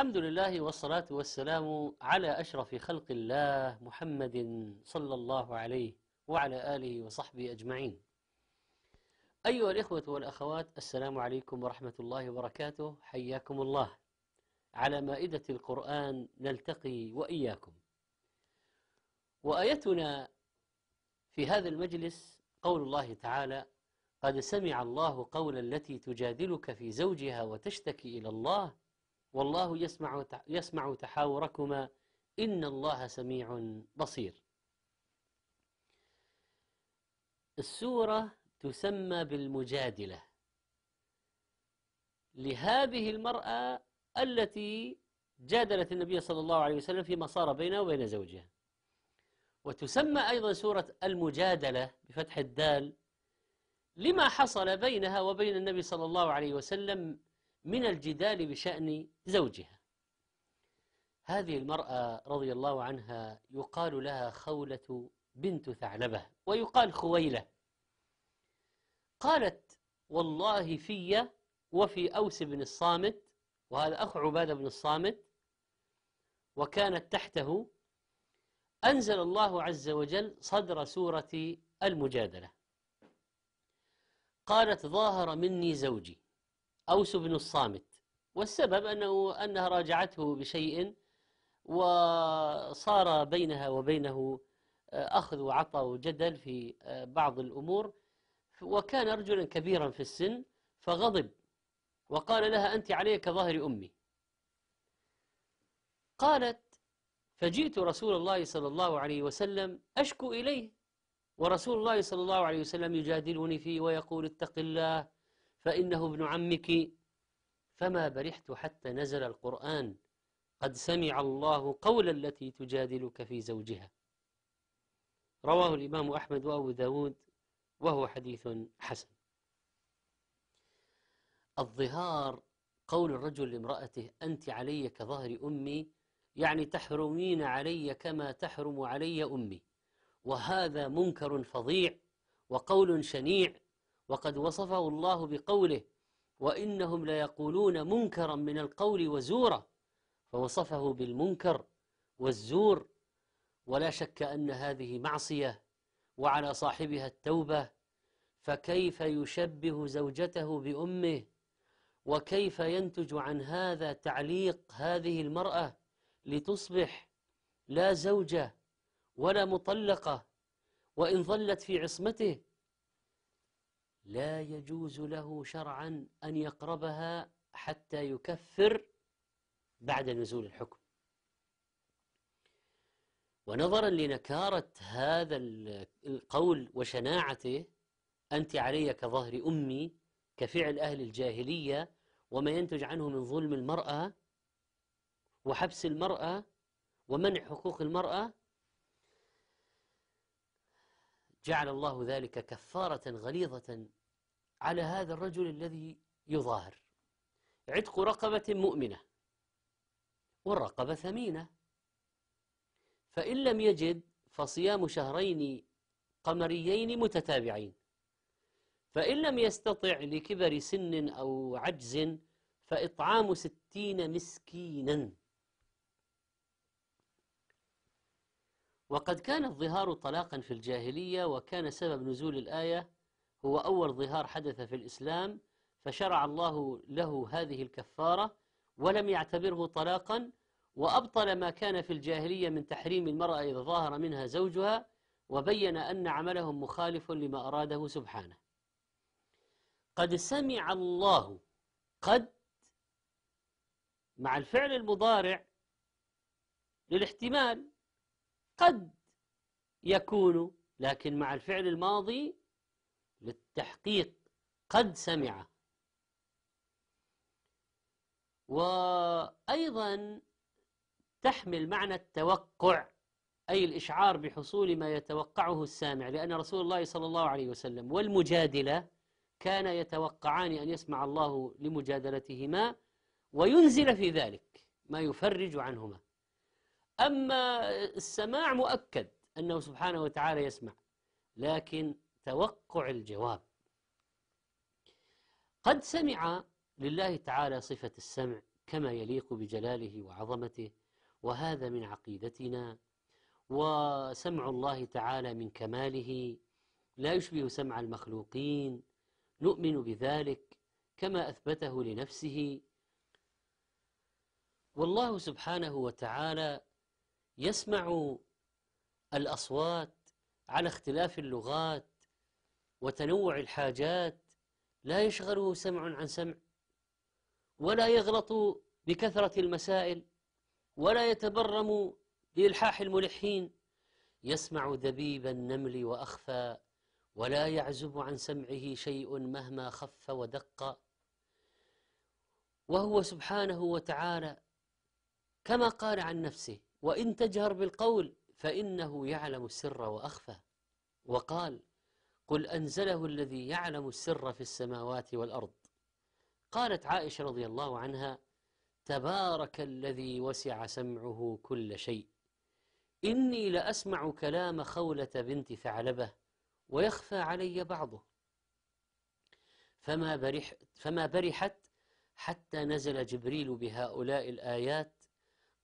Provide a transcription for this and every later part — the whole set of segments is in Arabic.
الحمد لله والصلاة والسلام على أشرف خلق الله محمد صلى الله عليه وعلى آله وصحبه أجمعين أيها الإخوة والأخوات السلام عليكم ورحمة الله وبركاته حياكم الله على مائدة القرآن نلتقي وإياكم وآيتنا في هذا المجلس قول الله تعالى قد سمع الله قول التي تجادلك في زوجها وتشتكي إلى الله والله يسمع يسمع تحاوركما إن الله سميع بصير السورة تسمى بالمجادلة لهذه المرأة التي جادلت النبي صلى الله عليه وسلم فيما صار بينها وبين زوجها وتسمى أيضا سورة المجادلة بفتح الدال لما حصل بينها وبين النبي صلى الله عليه وسلم من الجدال بشأن زوجها هذه المرأة رضي الله عنها يقال لها خولة بنت ثعلبة ويقال خويلة قالت والله في وفي أوس بن الصامت وهذا أخ عبادة بن الصامت وكانت تحته أنزل الله عز وجل صدر سورة المجادلة قالت ظاهر مني زوجي أوس بن الصامت والسبب أنه أنها راجعته بشيء وصار بينها وبينه آه، أخذ وعطى وجدل في آه، بعض الأمور وكان رجلا كبيرا في السن فغضب وقال لها أنت عليك ظهر أمي قالت فجئت رسول الله صلى الله عليه وسلم أشكو إليه ورسول الله صلى الله عليه وسلم يجادلني فيه ويقول اتق الله فإنه ابن عمك فما برحت حتى نزل القرآن قد سمع الله قول التي تجادلك في زوجها رواه الإمام أحمد وأبو داود وهو حديث حسن الظهار قول الرجل لامرأته أنت علي كظهر أمي يعني تحرمين علي كما تحرم علي أمي وهذا منكر فظيع وقول شنيع وقد وصفه الله بقوله وإنهم ليقولون منكرا من القول وزورا فوصفه بالمنكر والزور ولا شك أن هذه معصية وعلى صاحبها التوبة فكيف يشبه زوجته بأمه وكيف ينتج عن هذا تعليق هذه المرأة لتصبح لا زوجة ولا مطلقة وإن ظلت في عصمته لا يجوز له شرعا أن يقربها حتى يكفر بعد نزول الحكم ونظرا لنكارة هذا القول وشناعته أنت علي كظهر أمي كفعل أهل الجاهلية وما ينتج عنه من ظلم المرأة وحبس المرأة ومنع حقوق المرأة جعل الله ذلك كفارة غليظة على هذا الرجل الذي يظاهر عتق رقبة مؤمنة والرقبة ثمينة فإن لم يجد فصيام شهرين قمريين متتابعين فإن لم يستطع لكبر سن أو عجز فإطعام ستين مسكينا وقد كان الظهار طلاقا في الجاهلية وكان سبب نزول الآية هو أول ظهار حدث في الإسلام فشرع الله له هذه الكفارة ولم يعتبره طلاقا وأبطل ما كان في الجاهلية من تحريم المرأة إذا ظاهر منها زوجها وبين أن عملهم مخالف لما أراده سبحانه قد سمع الله قد مع الفعل المضارع للاحتمال قد يكون لكن مع الفعل الماضي للتحقيق قد سمع وأيضا تحمل معنى التوقع أي الإشعار بحصول ما يتوقعه السامع لأن رسول الله صلى الله عليه وسلم والمجادلة كان يتوقعان أن يسمع الله لمجادلتهما وينزل في ذلك ما يفرج عنهما أما السماع مؤكد أنه سبحانه وتعالى يسمع لكن توقع الجواب قد سمع لله تعالى صفة السمع كما يليق بجلاله وعظمته وهذا من عقيدتنا وسمع الله تعالى من كماله لا يشبه سمع المخلوقين نؤمن بذلك كما أثبته لنفسه والله سبحانه وتعالى يسمع الأصوات على اختلاف اللغات وتنوع الحاجات لا يشغله سمع عن سمع ولا يغلط بكثرة المسائل ولا يتبرم بإلحاح الملحين يسمع دبيب النمل وأخفى ولا يعزب عن سمعه شيء مهما خف ودق وهو سبحانه وتعالى كما قال عن نفسه وإن تجهر بالقول فإنه يعلم السر وأخفى وقال قل أنزله الذي يعلم السر في السماوات والأرض قالت عائشة رضي الله عنها تبارك الذي وسع سمعه كل شيء إني لأسمع كلام خولة بنت ثعلبة ويخفى علي بعضه فما, برح فما برحت حتى نزل جبريل بهؤلاء الآيات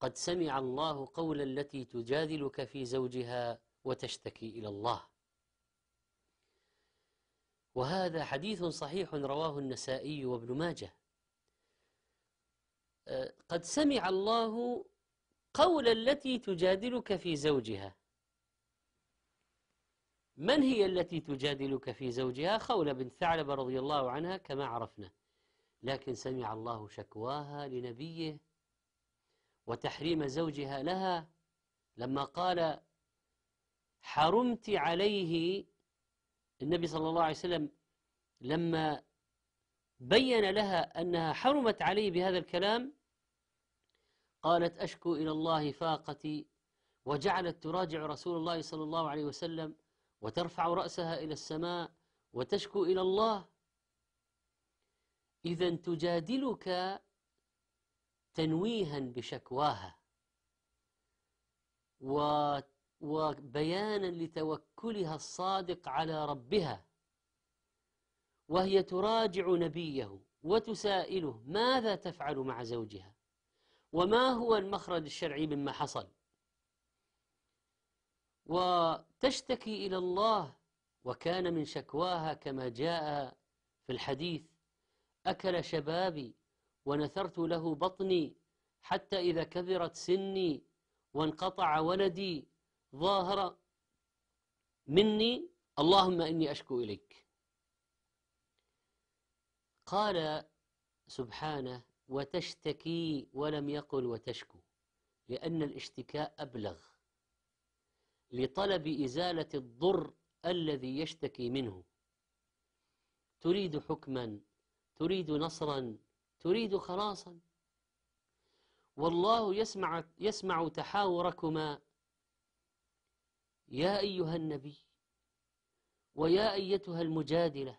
قد سمع الله قول التي تجادلك في زوجها وتشتكي إلى الله وهذا حديث صحيح رواه النسائي وابن ماجه أه، قد سمع الله قول التي تجادلك في زوجها من هي التي تجادلك في زوجها خولة بنت ثعلبة رضي الله عنها كما عرفنا لكن سمع الله شكواها لنبيه وتحريم زوجها لها لما قال حرمت عليه النبي صلى الله عليه وسلم لما بين لها أنها حرمت عليه بهذا الكلام قالت أشكو إلى الله فاقتي وجعلت تراجع رسول الله صلى الله عليه وسلم وترفع رأسها إلى السماء وتشكو إلى الله إذا تجادلك تنويها بشكواها و وبيانا لتوكلها الصادق على ربها وهي تراجع نبيه وتسائله ماذا تفعل مع زوجها وما هو المخرج الشرعي مما حصل وتشتكي إلى الله وكان من شكواها كما جاء في الحديث أكل شبابي ونثرت له بطني حتى إذا كبرت سني وانقطع ولدي ظاهر مني اللهم إني أشكو إليك قال سبحانه وتشتكي ولم يقل وتشكو لأن الاشتكاء أبلغ لطلب إزالة الضر الذي يشتكي منه تريد حكما تريد نصرا تريد خلاصا والله يسمع, يسمع تحاوركما يا أيها النبي ويا أيتها المجادلة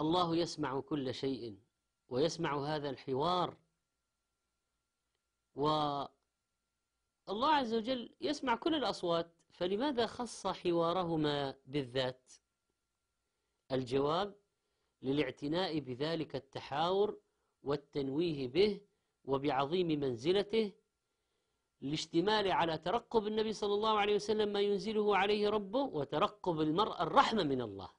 الله يسمع كل شيء ويسمع هذا الحوار والله عز وجل يسمع كل الأصوات فلماذا خص حوارهما بالذات الجواب للاعتناء بذلك التحاور والتنويه به وبعظيم منزلته الاشتمال على ترقب النبي صلى الله عليه وسلم ما ينزله عليه ربه وترقب المرأة الرحمة من الله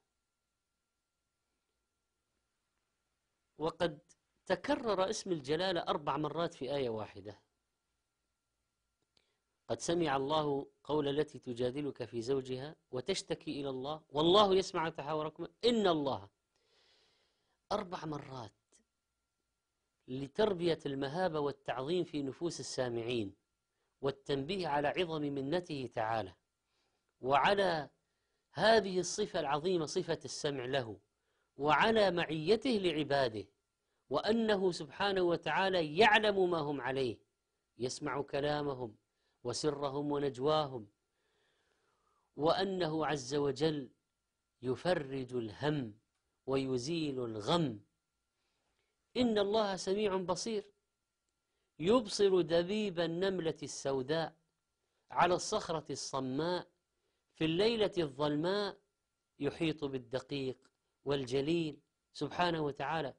وقد تكرر اسم الجلالة أربع مرات في آية واحدة قد سمع الله قول التي تجادلك في زوجها وتشتكي إلى الله والله يسمع تحاوركما إن الله أربع مرات لتربية المهابة والتعظيم في نفوس السامعين والتنبيه على عظم منته تعالى وعلى هذه الصفة العظيمة صفة السمع له وعلى معيته لعباده وأنه سبحانه وتعالى يعلم ما هم عليه يسمع كلامهم وسرهم ونجواهم وأنه عز وجل يفرج الهم ويزيل الغم إن الله سميع بصير يبصر دبيب النملة السوداء على الصخرة الصماء في الليلة الظلماء يحيط بالدقيق والجليل سبحانه وتعالى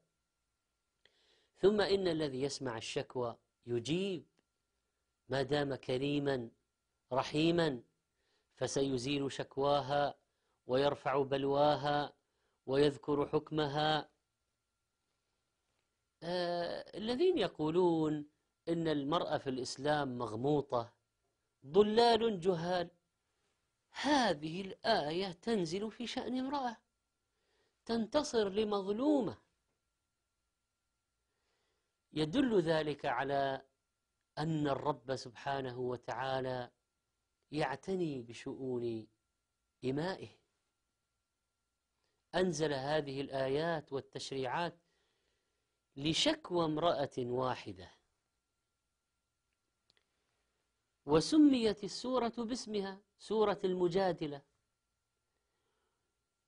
ثم إن الذي يسمع الشكوى يجيب ما دام كريما رحيما فسيزيل شكواها ويرفع بلواها ويذكر حكمها آه الذين يقولون إن المرأة في الإسلام مغموطة ضلال جهال هذه الآية تنزل في شأن امرأة تنتصر لمظلومة يدل ذلك على أن الرب سبحانه وتعالى يعتني بشؤون إمائه أنزل هذه الآيات والتشريعات لشكوى امرأة واحدة وسميت السورة باسمها سورة المجادلة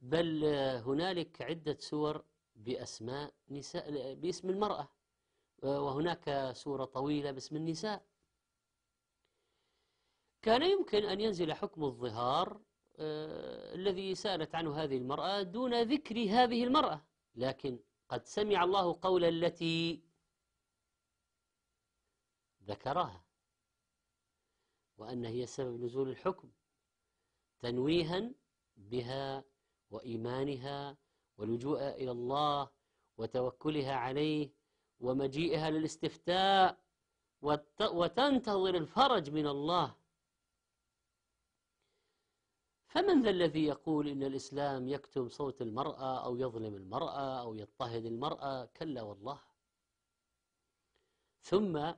بل هنالك عدة سور بأسماء نساء باسم المرأة وهناك سورة طويلة باسم النساء كان يمكن أن ينزل حكم الظهار آه، الذي سألت عنه هذه المرأة دون ذكر هذه المرأة لكن قد سمع الله قول التي ذكرها وأن هي سبب نزول الحكم تنويها بها وإيمانها ولجوءها إلى الله وتوكلها عليه ومجيئها للاستفتاء وتنتظر الفرج من الله فمن ذا الذي يقول إن الإسلام يكتم صوت المرأة أو يظلم المرأة أو يضطهد المرأة كلا والله ثم آه،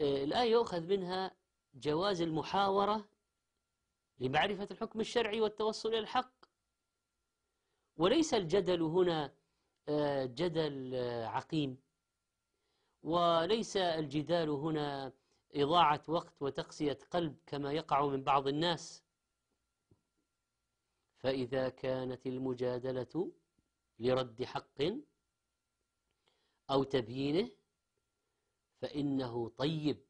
الآية يؤخذ منها جواز المحاورة لمعرفة الحكم الشرعي والتوصل إلى الحق وليس الجدل هنا آه، جدل آه، عقيم وليس الجدال هنا إضاعة وقت وتقسية قلب كما يقع من بعض الناس فإذا كانت المجادلة لرد حق أو تبيينه فإنه طيب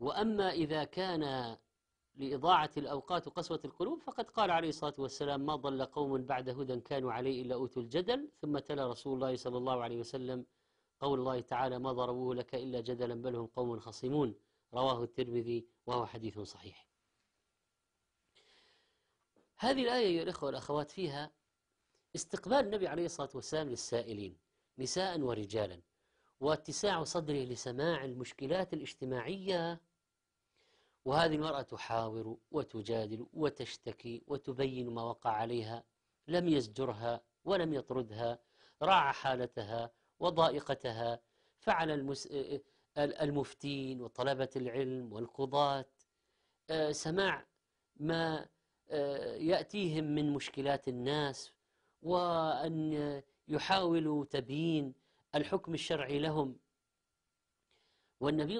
وأما إذا كان لإضاعة الأوقات وقسوة القلوب فقد قال عليه الصلاة والسلام ما ضل قوم بعد هدى كانوا عليه إلا أوتوا الجدل ثم تلا رسول الله صلى الله عليه وسلم قول الله تعالى ما ضربوه لك إلا جدلا بل هم قوم خصمون رواه الترمذي وهو حديث صحيح هذه الآية أيها الإخوة والأخوات فيها استقبال النبي عليه الصلاة والسلام للسائلين نساء ورجالا واتساع صدره لسماع المشكلات الاجتماعية وهذه المرأة تحاور وتجادل وتشتكي وتبين ما وقع عليها لم يزجرها ولم يطردها راعى حالتها وضائقتها فعل المس... المفتين وطلبة العلم والقضاة آه، سماع ما يأتيهم من مشكلات الناس وأن يحاولوا تبيين الحكم الشرعي لهم والنبي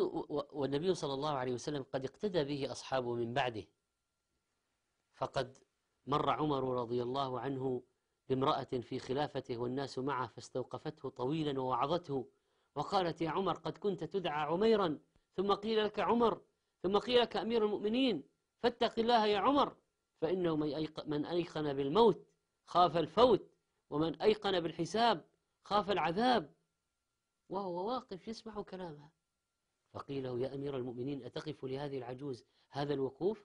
والنبي صلى الله عليه وسلم قد اقتدى به اصحابه من بعده فقد مر عمر رضي الله عنه بامراه في خلافته والناس معه فاستوقفته طويلا ووعظته وقالت يا عمر قد كنت تدعى عميرا ثم قيل لك عمر ثم قيل لك امير المؤمنين فاتق الله يا عمر فإنه من أيقن بالموت خاف الفوت ومن أيقن بالحساب خاف العذاب وهو واقف يسمع كلامها فقيل له يا أمير المؤمنين أتقف لهذه العجوز هذا الوقوف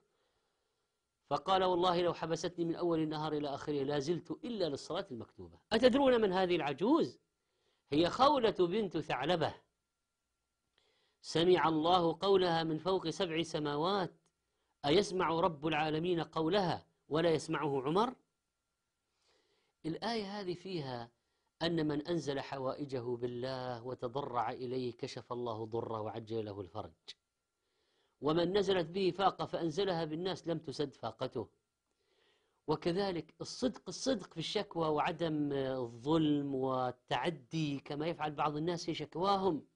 فقال والله لو حبستني من أول النهار إلى آخره لا زلت إلا للصلاة المكتوبة أتدرون من هذه العجوز هي خولة بنت ثعلبة سمع الله قولها من فوق سبع سماوات أيسمع رب العالمين قولها ولا يسمعه عمر الآية هذه فيها أن من أنزل حوائجه بالله وتضرع إليه كشف الله ضره وعجل له الفرج ومن نزلت به فاقة فأنزلها بالناس لم تسد فاقته وكذلك الصدق الصدق في الشكوى وعدم الظلم والتعدي كما يفعل بعض الناس في شكواهم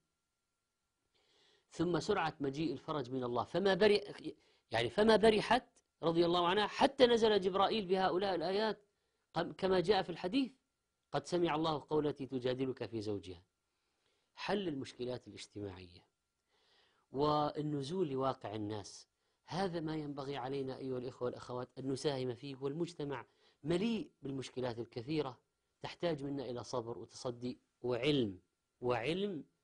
ثم سرعة مجيء الفرج من الله فما برئ يعني فما برحت رضي الله عنها حتى نزل جبرائيل بهؤلاء الآيات كما جاء في الحديث قد سمع الله قولتي تجادلك في زوجها حل المشكلات الاجتماعية والنزول لواقع الناس هذا ما ينبغي علينا أيها الإخوة والأخوات أن نساهم فيه والمجتمع مليء بالمشكلات الكثيرة تحتاج منا إلى صبر وتصدي وعلم وعلم